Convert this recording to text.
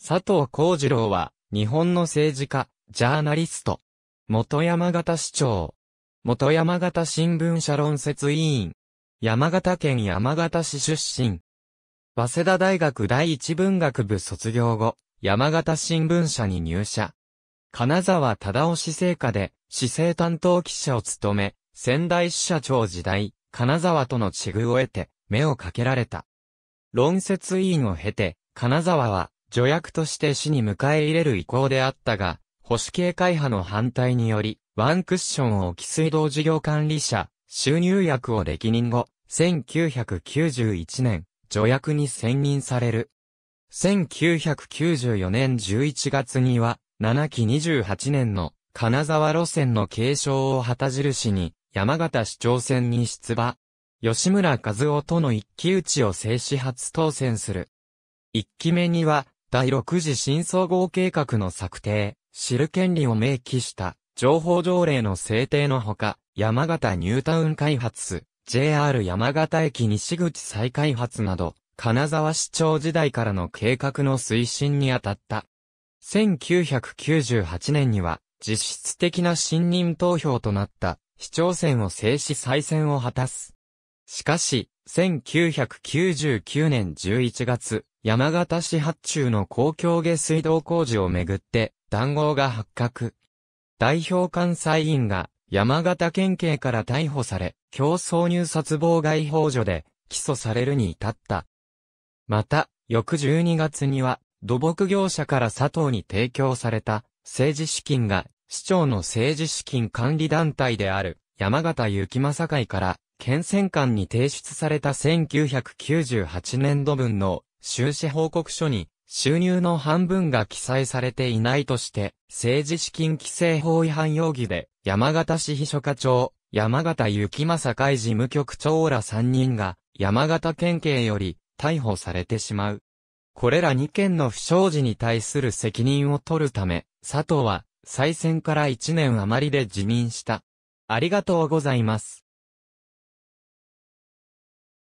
佐藤幸次郎は、日本の政治家、ジャーナリスト。元山形市長。元山形新聞社論説委員。山形県山形市出身。早稲田大学第一文学部卒業後、山形新聞社に入社。金沢忠夫市政下で、市政担当記者を務め、仙台支社長時代、金沢との地具を得て、目をかけられた。論説委員を経て、金沢は、助役として市に迎え入れる意向であったが、保守系会派の反対により、ワンクッションをき水道事業管理者、収入役を歴任後、1991年、助役に選任される。1994年11月には、7期28年の金沢路線の継承を旗印に、山形市長選に出馬。吉村和夫との一騎打ちを制止初当選する。一期目には、第6次新総合計画の策定、知る権利を明記した、情報条例の制定のほか、山形ニュータウン開発、JR 山形駅西口再開発など、金沢市長時代からの計画の推進にあたった。1998年には、実質的な信任投票となった、市長選を制止再選を果たす。しかし、1999年11月、山形市発注の公共下水道工事をめぐって、談合が発覚。代表監査委員が山形県警から逮捕され、競争入札妨害法助で起訴されるに至った。また、翌12月には、土木業者から佐藤に提供された政治資金が市長の政治資金管理団体である山形幸正会から県選管に提出された1998年度分の収支報告書に収入の半分が記載されていないとして、政治資金規正法違反容疑で、山形市秘書課長、山形幸正会事務局長ら3人が、山形県警より逮捕されてしまう。これら2件の不祥事に対する責任を取るため、佐藤は、再選から1年余りで辞任した。ありがとうございます。